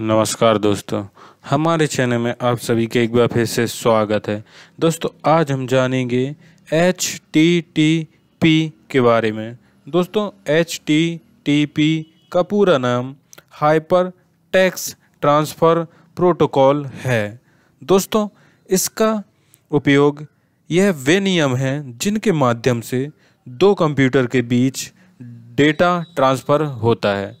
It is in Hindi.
नमस्कार दोस्तों हमारे चैनल में आप सभी के एक बार फिर से स्वागत है दोस्तों आज हम जानेंगे एच टी टी पी के बारे में दोस्तों एच टी टी पी का पूरा नाम हाइपर टैक्स ट्रांसफ़र प्रोटोकॉल है दोस्तों इसका उपयोग यह वे नियम हैं जिनके माध्यम से दो कंप्यूटर के बीच डेटा ट्रांसफ़र होता है